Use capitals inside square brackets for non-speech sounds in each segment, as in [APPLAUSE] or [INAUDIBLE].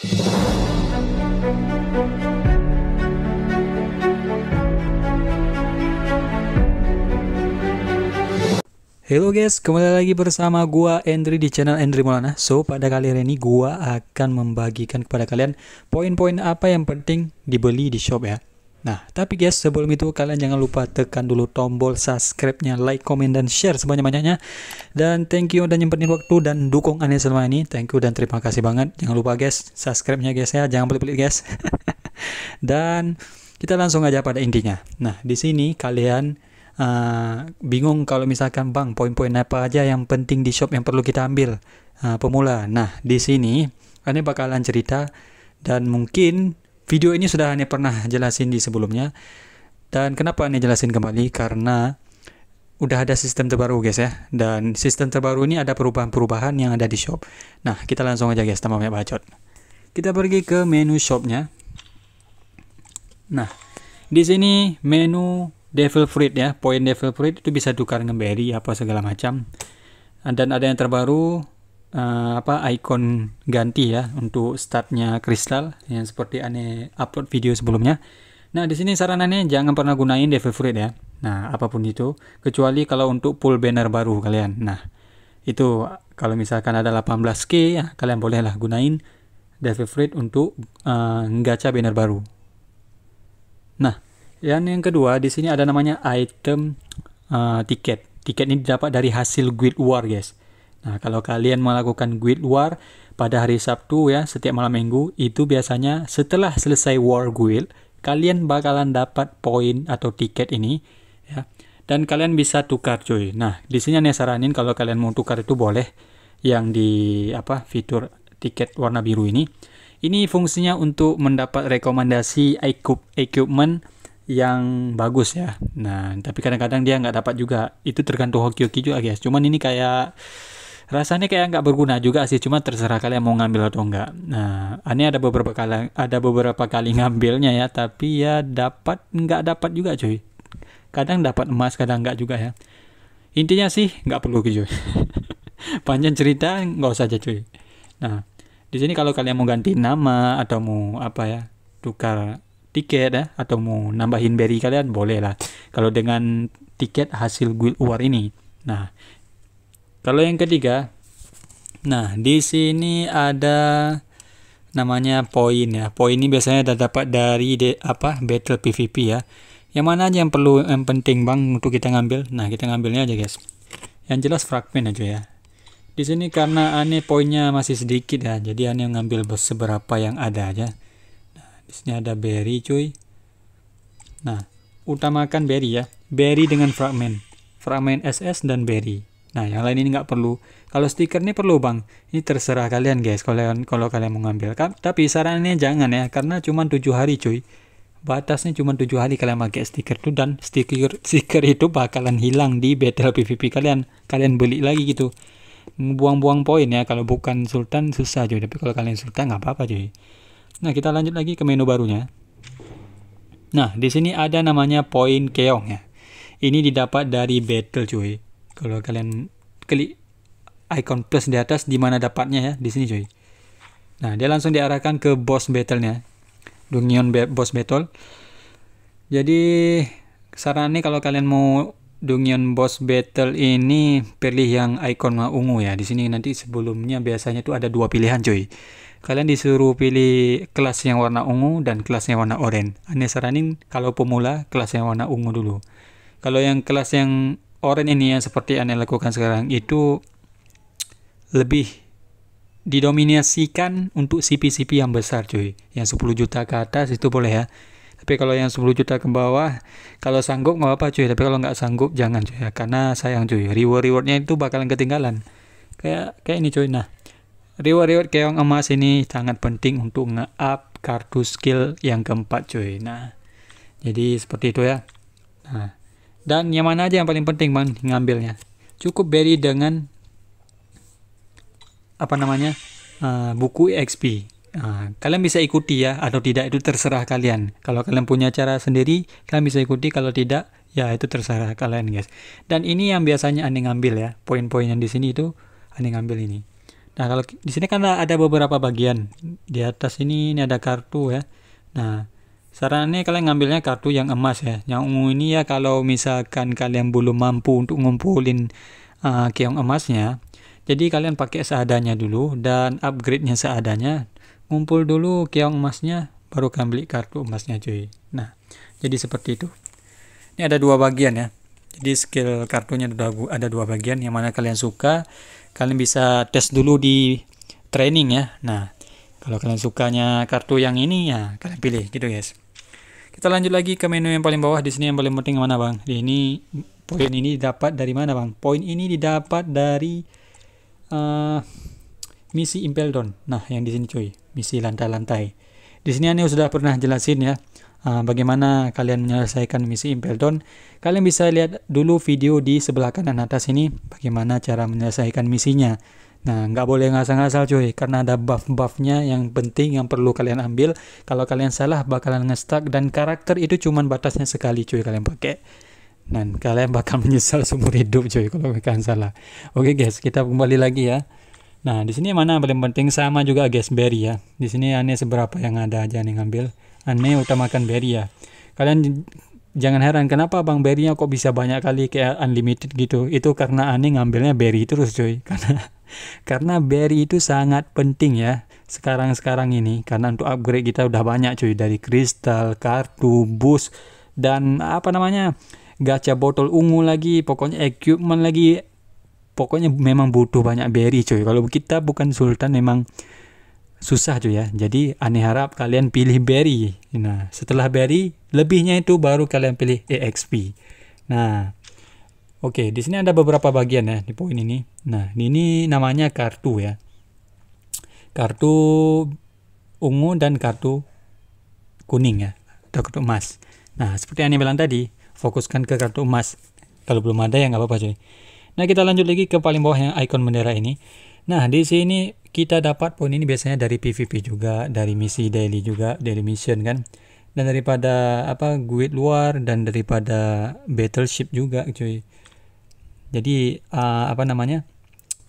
Halo guys, kembali lagi bersama gua Endri di channel Endri Maulana. So, pada kali ini gua akan membagikan kepada kalian poin-poin apa yang penting dibeli di shop ya. Nah, tapi guys, sebelum itu kalian jangan lupa tekan dulu tombol subscribe-nya, like, komen, dan share sebanyak-banyaknya. Dan thank you udah nyempetin waktu dan dukung aneh selama ini. Thank you dan terima kasih banget. Jangan lupa guys, subscribe-nya guys ya. Jangan pelit-pelit guys. [LAUGHS] dan kita langsung aja pada intinya. Nah, di sini kalian uh, bingung kalau misalkan bang poin-poin apa aja yang penting di shop yang perlu kita ambil uh, pemula. Nah, di sini aneh bakalan cerita dan mungkin Video ini sudah hanya pernah jelasin di sebelumnya. Dan kenapa Ani jelasin kembali? Karena udah ada sistem terbaru guys ya. Dan sistem terbaru ini ada perubahan-perubahan yang ada di shop. Nah, kita langsung aja guys, banyak bacot. Kita pergi ke menu shopnya. Nah, di sini menu devil fruit ya. Poin devil fruit itu bisa tukar ngeberry apa segala macam. Dan ada yang terbaru uh, apa icon ganti ya untuk startnya kristal yang seperti ane upload video sebelumnya. Nah, di sini saranannya jangan pernah gunain favorite ya. Nah, apapun itu, kecuali kalau untuk pull banner baru kalian. Nah, itu kalau misalkan ada 18K, ya, kalian bolehlah gunain favorite untuk uh, eh, gacha banner baru. Nah, yang yang kedua, di sini ada namanya item uh, tiket. Tiket ini didapat dari hasil grid war, guys. Nah, kalau kalian melakukan guild war pada hari Sabtu ya, setiap malam minggu, itu biasanya setelah selesai war guild, kalian bakalan dapat poin atau tiket ini ya. Dan kalian bisa tukar cuy. Nah, di sini saya saranin kalau kalian mau tukar itu boleh yang di apa fitur tiket warna biru ini. Ini fungsinya untuk mendapat rekomendasi equipment yang bagus ya. Nah, tapi kadang-kadang dia nggak dapat juga. Itu tergantung hoki-hoki juga guys. Cuman ini kayak rasanya kayak nggak berguna juga sih cuma terserah kalian mau ngambil atau enggak nah ini ada beberapa kali ada beberapa kali ngambilnya ya tapi ya dapat nggak dapat juga cuy kadang dapat emas kadang nggak juga ya intinya sih nggak perlu cuy [LAUGHS] panjang cerita nggak usah aja cuy nah di sini kalau kalian mau ganti nama atau mau apa ya tukar tiket ya atau mau nambahin berry kalian boleh lah kalau dengan tiket hasil guild war ini nah kalau yang ketiga, nah di sini ada namanya poin ya. Poin ini biasanya dapat dari de, apa battle PVP ya. Yang mana aja yang perlu yang penting bang untuk kita ngambil? Nah kita ngambilnya aja guys. Yang jelas fragment aja ya. Di sini karena ane poinnya masih sedikit ya, jadi ane ngambil seberapa yang ada aja. Nah, di sini ada berry cuy. Nah, utamakan berry ya. Berry dengan fragment. Fragment SS dan berry. Nah, yang lain ini nggak perlu. Kalau stiker ini perlu bang. Ini terserah kalian guys. Kalau kalau kalian mau ngambil. Tapi sarannya jangan ya, karena cuma tujuh hari cuy. Batasnya cuma tujuh hari kalian pakai stiker itu dan stiker [LAUGHS] stiker itu bakalan hilang di battle PVP kalian. Kalian beli lagi gitu. Buang-buang poin ya. Kalau bukan Sultan susah cuy. Tapi kalau kalian Sultan nggak apa-apa cuy. Nah, kita lanjut lagi ke menu barunya. Nah, di sini ada namanya poin keong ya. Ini didapat dari battle cuy kalau kalian klik icon plus di atas di mana dapatnya ya, di sini coy. Nah, dia langsung diarahkan ke boss battle-nya. Dungeon boss battle. Jadi saran nih kalau kalian mau Dungeon Boss Battle ini pilih yang icon warna ungu ya. Di sini nanti sebelumnya biasanya tuh ada dua pilihan coy. Kalian disuruh pilih kelas yang warna ungu dan kelas yang warna oranye. Aneh saranin kalau pemula kelas yang warna ungu dulu. Kalau yang kelas yang Orang ini yang seperti Anda lakukan sekarang itu lebih didominasikan untuk CP-CP yang besar cuy. Yang 10 juta ke atas itu boleh ya. Tapi kalau yang 10 juta ke bawah, kalau sanggup nggak apa cuy. Tapi kalau nggak sanggup jangan cuy ya. Karena sayang cuy, reward-rewardnya itu bakalan ketinggalan. Kayak kayak ini cuy. Nah, reward-reward keong emas ini sangat penting untuk nge-up kartu skill yang keempat cuy. Nah, jadi seperti itu ya. Nah, dan yang mana aja yang paling penting bang ngambilnya. Cukup beri dengan apa namanya uh, buku exp. Uh, eh, kalian bisa ikuti ya atau tidak itu terserah kalian. Kalau kalian punya cara sendiri, kalian bisa ikuti. Kalau tidak, ya itu terserah kalian guys. Dan ini yang biasanya anda ngambil ya. Poin-poin yang di sini itu anda ngambil ini. Nah kalau di sini kan ada beberapa bagian. Di atas ini ini ada kartu ya. Nah Sarannya kalian ngambilnya kartu yang emas ya. Yang ungu ini ya kalau misalkan kalian belum mampu untuk ngumpulin uh, keong emasnya, jadi kalian pakai seadanya dulu dan upgrade-nya seadanya. Ngumpul dulu keong emasnya, baru kalian beli kartu emasnya cuy. Nah, jadi seperti itu. Ini ada dua bagian ya. Jadi skill kartunya ada dua, ada dua bagian yang mana kalian suka, kalian bisa tes dulu di training ya. Nah, kalau kalian sukanya kartu yang ini ya kalian pilih gitu guys. Kita lanjut lagi ke menu yang paling bawah di sini yang paling penting mana bang? Di ini poin ini didapat dari mana bang? Poin ini didapat dari uh, misi Impelton. Nah yang di sini cuy misi lantai-lantai. Di sini Anio sudah pernah jelasin ya uh, bagaimana kalian menyelesaikan misi Impelton. Kalian bisa lihat dulu video di sebelah kanan atas ini bagaimana cara menyelesaikan misinya. Nah, nggak boleh ngasal-ngasal cuy, karena ada buff-buffnya yang penting yang perlu kalian ambil. Kalau kalian salah bakalan ngestak dan karakter itu cuman batasnya sekali cuy kalian pakai. Dan kalian bakal [LAUGHS] menyesal seumur hidup cuy kalau kalian salah. Oke guys, kita kembali lagi ya. Nah, di sini mana yang paling penting sama juga guys berry ya. Di sini aneh seberapa yang ada aja nih ngambil. Aneh utamakan berry ya. Kalian jangan heran kenapa Bang berinya kok bisa banyak kali kayak unlimited gitu. Itu karena Ani ngambilnya Berry terus cuy. [LAUGHS] Karena karena Berry itu sangat penting ya sekarang-sekarang ini karena untuk upgrade kita udah banyak cuy dari kristal, kartu, bus dan apa namanya? gacha botol ungu lagi, pokoknya equipment lagi. Pokoknya memang butuh banyak berry cuy. Kalau kita bukan sultan memang susah cuy ya. Jadi aneh harap kalian pilih Berry. Nah, setelah Berry lebihnya itu baru kalian pilih EXP. Nah, oke, okay, di sini ada beberapa bagian ya di poin ini. Nah, ini namanya kartu ya. Kartu ungu dan kartu kuning ya, atau kartu emas. Nah, seperti yang bilang tadi, fokuskan ke kartu emas. Kalau belum ada ya nggak apa-apa cuy. Nah, kita lanjut lagi ke paling bawah yang ikon bendera ini. Nah, di sini kita dapat poin ini biasanya dari PVP juga, dari misi daily juga, daily mission kan. Dan daripada apa guild luar dan daripada battleship juga cuy. Jadi uh, apa namanya?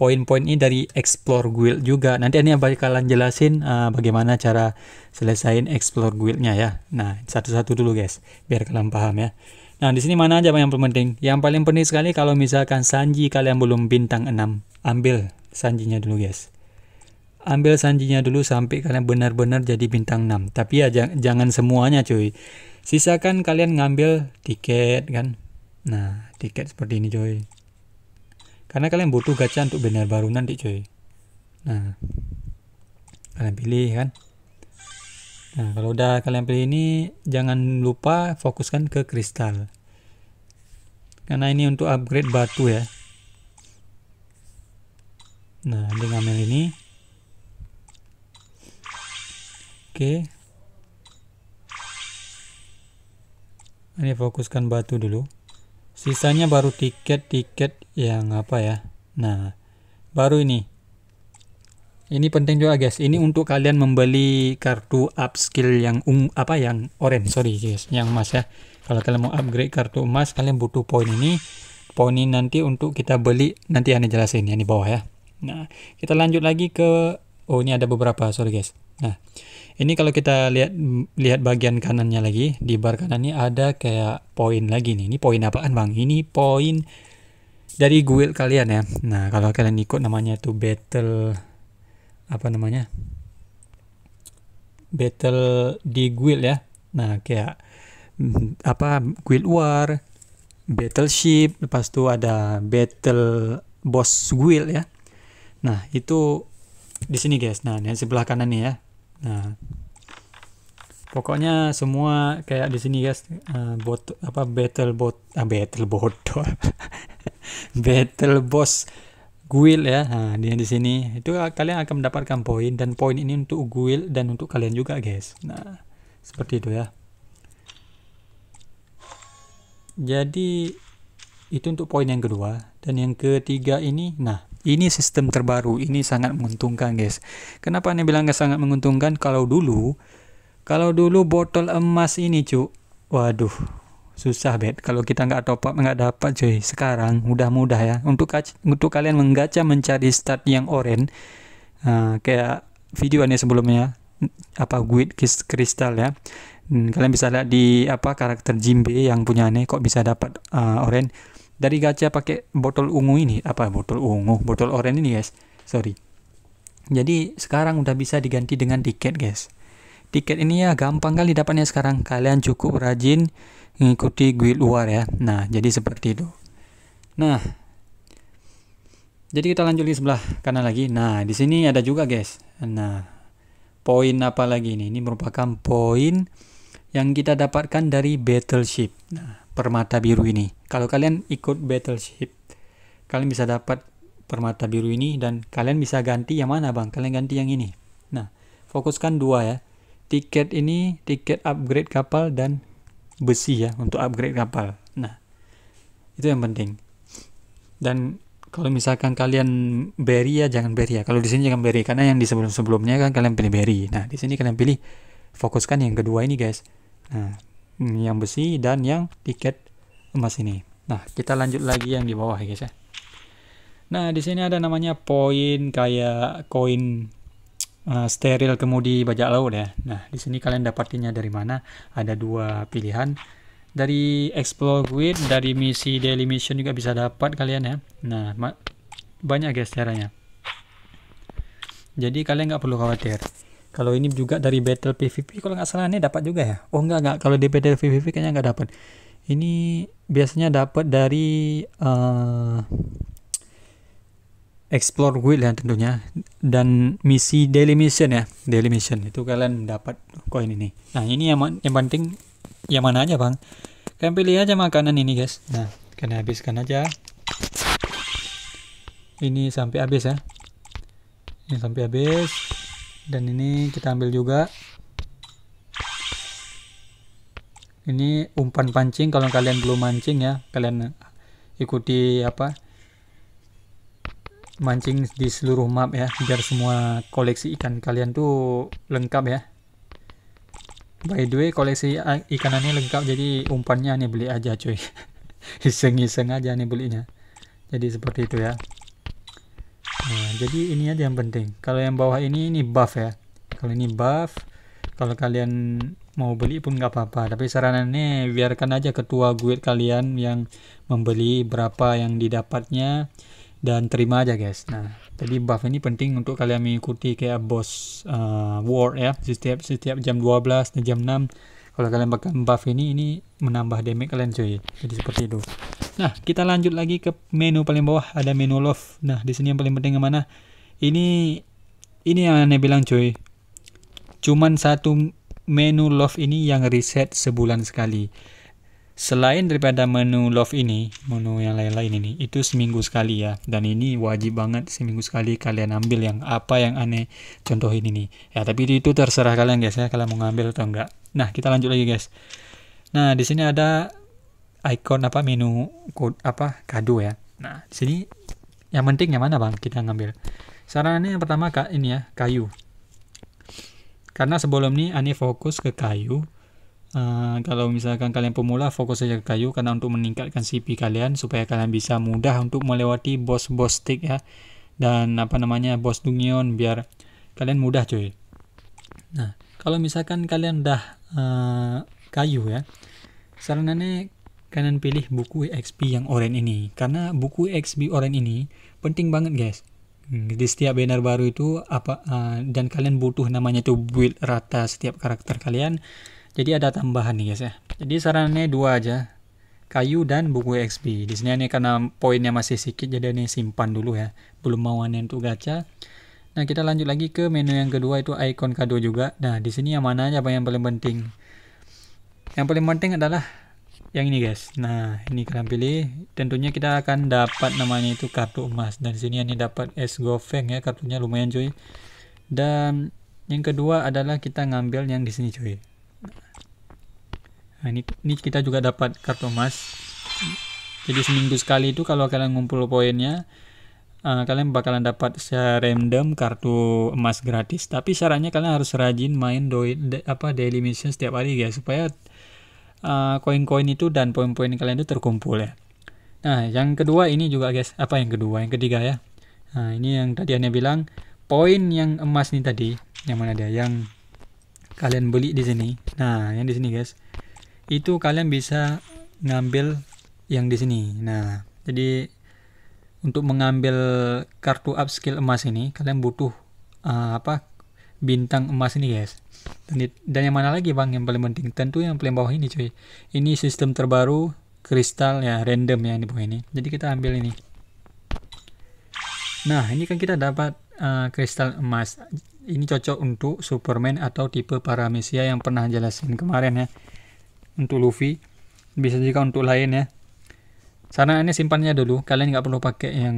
poin-poin ini dari explore guild juga. Nanti ini yang bakalan jelasin uh, bagaimana cara selesain explore guildnya ya. Nah, satu-satu dulu guys, biar kalian paham ya. Nah, di sini mana aja yang paling penting? Yang paling penting sekali kalau misalkan Sanji kalian belum bintang 6, ambil Sanjinya dulu guys ambil sanjinya dulu sampai kalian benar-benar jadi bintang 6 tapi ya jangan semuanya cuy sisakan kalian ngambil tiket kan nah tiket seperti ini cuy karena kalian butuh gacha untuk benar baru nanti cuy nah kalian pilih kan nah kalau udah kalian pilih ini jangan lupa fokuskan ke kristal karena ini untuk upgrade batu ya nah dengan ini Oke. Ini fokuskan batu dulu. Sisanya baru tiket-tiket yang apa ya. Nah, baru ini. Ini penting juga guys. Ini untuk kalian membeli kartu upskill yang ung um, apa yang orange sorry guys, yang emas ya. Kalau kalian mau upgrade kartu emas, kalian butuh poin ini. Poin ini nanti untuk kita beli nanti aneh jelasin ya di bawah ya. Nah, kita lanjut lagi ke Oh, ini ada beberapa, sorry guys. Nah, ini kalau kita lihat lihat bagian kanannya lagi, di bar kanan ini ada kayak poin lagi nih. Ini poin apaan, Bang? Ini poin dari guild kalian ya. Nah, kalau kalian ikut namanya tuh battle apa namanya? Battle di guild ya. Nah, kayak mm, apa guild war, battleship, lepas itu ada battle boss guild ya. Nah, itu di sini guys nah yang sebelah kanan nih ya nah pokoknya semua kayak di sini guys uh, bot apa battle bot ah, battle botol [LAUGHS] battle boss guild ya nah, dia di sini itu kalian akan mendapatkan poin dan poin ini untuk guild dan untuk kalian juga guys nah seperti itu ya jadi itu untuk poin yang kedua dan yang ketiga ini nah ini sistem terbaru, ini sangat menguntungkan guys. Kenapa nih bilangnya sangat menguntungkan? Kalau dulu, kalau dulu botol emas ini cu, waduh, susah bet. Kalau kita nggak top up nggak dapat cuy. Sekarang mudah-mudah ya. Untuk untuk kalian menggaca mencari start yang oren uh, eh, kayak video ini sebelumnya apa guid kristal ya. Hmm, kalian bisa lihat di apa karakter Jimbe yang punya aneh kok bisa dapat uh, eh, oren dari gacha pakai botol ungu ini apa botol ungu botol oranye ini guys sorry jadi sekarang udah bisa diganti dengan tiket guys tiket ini ya gampang kali dapatnya sekarang kalian cukup rajin mengikuti guild luar ya nah jadi seperti itu nah jadi kita lanjut di sebelah kanan lagi nah di sini ada juga guys nah poin apa lagi ini ini merupakan poin yang kita dapatkan dari Battleship. Nah, permata biru ini. Kalau kalian ikut Battleship, kalian bisa dapat permata biru ini dan kalian bisa ganti yang mana, Bang? Kalian ganti yang ini. Nah, fokuskan dua ya. Tiket ini tiket upgrade kapal dan besi ya untuk upgrade kapal. Nah, itu yang penting. Dan kalau misalkan kalian beri ya jangan beri ya. Kalau di sini jangan beri karena yang di sebelum-sebelumnya kan kalian pilih beri. Nah, di sini kalian pilih fokuskan yang kedua ini guys. Nah, hmm, yang besi dan yang tiket emas ini. Nah, kita lanjut lagi yang di bawah ya guys ya. Nah, di sini ada namanya poin kayak koin uh, steril kemudi bajak laut ya. Nah, di sini kalian dapatinnya dari mana? Ada dua pilihan. Dari explore grid, dari misi daily mission juga bisa dapat kalian ya. Nah, banyak guys caranya. Jadi kalian nggak perlu khawatir kalau ini juga dari battle PVP kalau nggak salah ini dapat juga ya oh nggak nggak kalau di battle PVP kayaknya nggak dapat ini biasanya dapat dari uh, explore guild ya tentunya dan misi daily mission ya daily mission itu kalian dapat koin ini nah ini yang yang penting yang mana aja bang kalian pilih aja makanan ini guys nah kalian habiskan aja ini sampai habis ya ini sampai habis dan ini kita ambil juga ini umpan pancing kalau kalian belum mancing ya kalian ikuti apa mancing di seluruh map ya biar semua koleksi ikan kalian tuh lengkap ya by the way koleksi ikan ini lengkap jadi umpannya nih beli aja cuy [LAUGHS] iseng-iseng aja nih belinya jadi seperti itu ya jadi ini aja yang penting kalau yang bawah ini ini buff ya kalau ini buff kalau kalian mau beli pun nggak apa-apa tapi saranannya biarkan aja ketua guild kalian yang membeli berapa yang didapatnya dan terima aja guys nah jadi buff ini penting untuk kalian mengikuti kayak boss uh, war ya setiap setiap jam 12 dan jam 6 kalau kalian pakai buff ini ini menambah damage kalian cuy jadi seperti itu Nah, kita lanjut lagi ke menu paling bawah ada menu love. Nah, di sini yang paling penting yang mana? Ini ini yang aneh bilang cuy. Cuman satu menu love ini yang reset sebulan sekali. Selain daripada menu love ini, menu yang lain-lain ini, itu seminggu sekali ya. Dan ini wajib banget seminggu sekali kalian ambil yang apa yang aneh contoh ini. nih. Ya, tapi itu terserah kalian guys ya, kalian mau ngambil atau enggak. Nah, kita lanjut lagi guys. Nah, di sini ada icon apa menu kod apa kado ya. Nah, di sini yang penting yang mana Bang kita ngambil? Sarannya yang pertama kak ini ya, kayu. Karena sebelum ini Ani fokus ke kayu. Uh, kalau misalkan kalian pemula fokus saja ke kayu karena untuk meningkatkan CP kalian supaya kalian bisa mudah untuk melewati bos-bos stick ya dan apa namanya bos dungion biar kalian mudah cuy. Nah, kalau misalkan kalian udah uh, eh, kayu ya, sarannya kalian pilih buku EXP yang oranye ini karena buku EXP oranye ini penting banget guys hmm, di setiap banner baru itu apa uh, dan kalian butuh namanya tuh build rata setiap karakter kalian jadi ada tambahan nih guys ya jadi sarannya dua aja kayu dan buku XP di sini ini karena poinnya masih sedikit jadi ini simpan dulu ya belum mau aneh untuk gacha nah kita lanjut lagi ke menu yang kedua itu icon kado juga nah di sini yang mana aja apa yang paling penting yang paling penting adalah yang ini guys nah ini kalian pilih tentunya kita akan dapat namanya itu kartu emas dan sini ini dapat es gofeng ya kartunya lumayan cuy dan yang kedua adalah kita ngambil yang di sini cuy nah ini, ini kita juga dapat kartu emas jadi seminggu sekali itu kalau kalian ngumpul poinnya uh, kalian bakalan dapat secara random kartu emas gratis tapi caranya kalian harus rajin main doi, de, apa daily mission setiap hari guys supaya Eh, koin-koin uh, itu dan poin-poin kalian itu terkumpul ya. Nah, yang kedua ini juga guys, apa yang kedua, yang ketiga ya. Nah, ini yang tadi Anda bilang poin yang emas nih tadi, yang mana dia yang kalian beli di sini. Nah, yang di sini guys. Itu kalian bisa ngambil yang di sini. Nah, jadi untuk mengambil kartu upskill emas ini kalian butuh uh, apa? bintang emas ini guys dan, yang mana lagi bang yang paling penting tentu yang paling bawah ini cuy ini sistem terbaru kristal ya random ya ini bawah ini jadi kita ambil ini nah ini kan kita dapat uh, kristal emas ini cocok untuk Superman atau tipe para mesia yang pernah jelasin kemarin ya untuk Luffy bisa juga untuk lain ya sana ini simpannya dulu kalian nggak perlu pakai yang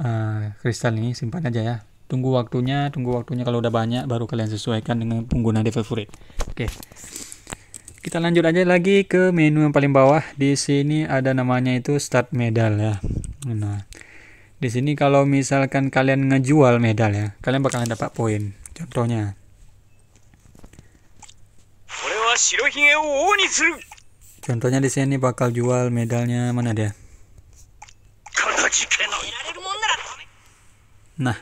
uh, kristal ini simpan aja ya tunggu waktunya tunggu waktunya kalau udah banyak baru kalian sesuaikan dengan pengguna penggunaan fruit oke kita lanjut aja lagi ke menu yang paling bawah di sini ada namanya itu start medal ya nah di sini kalau misalkan kalian ngejual medal ya kalian bakalan dapat poin contohnya contohnya di sini bakal jual medalnya mana dia nah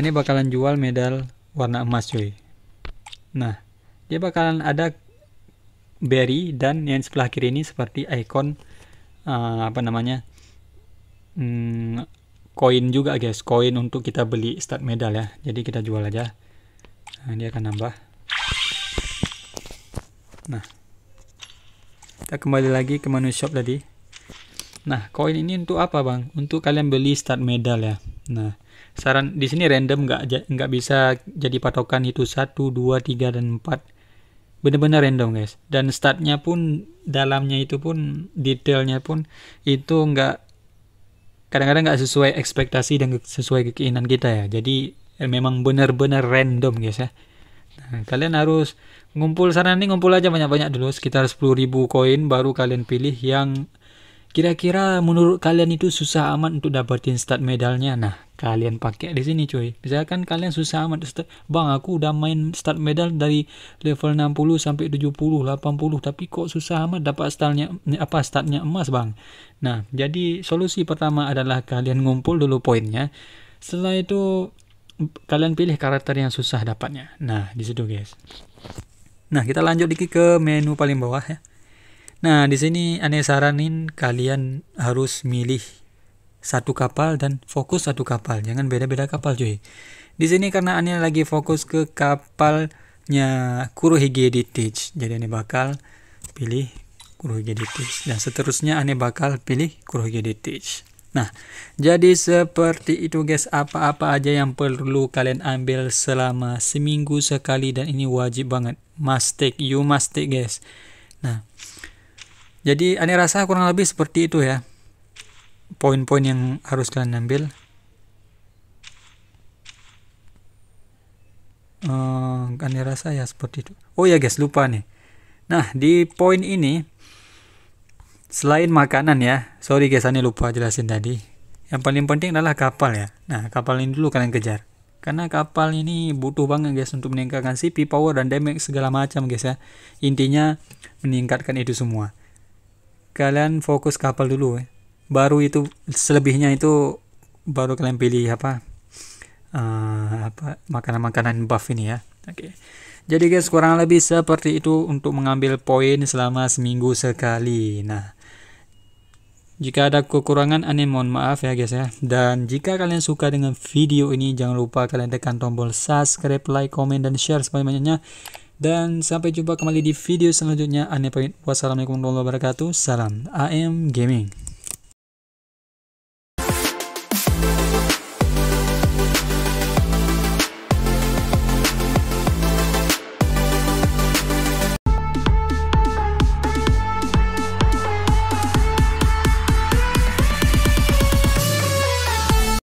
ini bakalan jual medal warna emas cuy nah dia bakalan ada berry dan yang sebelah kiri ini seperti icon uh, eh, apa namanya hmm, koin hmm, juga guys koin untuk kita beli start medal ya jadi kita jual aja nah, dia akan nambah nah kita kembali lagi ke menu shop tadi nah koin ini untuk apa bang untuk kalian beli start medal ya nah saran di sini random nggak nggak bisa jadi patokan itu satu dua tiga dan empat bener-bener random guys dan startnya pun dalamnya itu pun detailnya pun itu nggak kadang-kadang nggak sesuai ekspektasi dan sesuai keinginan kita ya jadi eh, memang benar-benar random guys ya nah, kalian harus ngumpul saran ini ngumpul aja banyak-banyak dulu sekitar 10.000 koin baru kalian pilih yang Kira-kira menurut kalian itu susah amat untuk dapetin start medalnya. Nah, kalian pakai di sini cuy. Misalkan kalian susah amat, bang aku udah main start medal dari level 60 sampai 70, 80, tapi kok susah amat dapat startnya apa startnya emas bang. Nah, jadi solusi pertama adalah kalian ngumpul dulu poinnya. Setelah itu kalian pilih karakter yang susah dapatnya. Nah, di situ guys. Nah, kita lanjut dikit ke menu paling bawah ya. Nah, di sini aneh saranin kalian harus milih satu kapal dan fokus satu kapal. Jangan beda-beda kapal, cuy. Di sini karena aneh lagi fokus ke kapalnya Kurohige Ditich. Jadi aneh bakal pilih Kurohige Ditich dan seterusnya aneh bakal pilih Kurohige Ditich. Nah, jadi seperti itu guys, apa-apa aja yang perlu kalian ambil selama seminggu sekali dan ini wajib banget. Must take, you must take guys. Nah, jadi aneh rasa kurang lebih seperti itu ya. Poin-poin yang harus kalian ambil. Uh, eh, aneh rasa ya seperti itu. Oh ya guys, lupa nih. Nah, di poin ini selain makanan ya. Sorry guys, aneh lupa jelasin tadi. Yang paling penting adalah kapal ya. Nah, kapal ini dulu kalian kejar. Karena kapal ini butuh banget guys untuk meningkatkan CP power dan damage segala macam guys ya. Intinya meningkatkan itu semua kalian fokus kapal dulu ya. baru itu selebihnya itu baru kalian pilih apa uh, apa makanan-makanan buff ini ya oke okay. jadi guys kurang lebih seperti itu untuk mengambil poin selama seminggu sekali nah jika ada kekurangan aneh mohon maaf ya guys ya dan jika kalian suka dengan video ini jangan lupa kalian tekan tombol subscribe like comment dan share sebanyak-banyaknya dan sampai jumpa kembali di video selanjutnya. Ane pamit. Wassalamualaikum warahmatullahi wabarakatuh. Salam AM Gaming.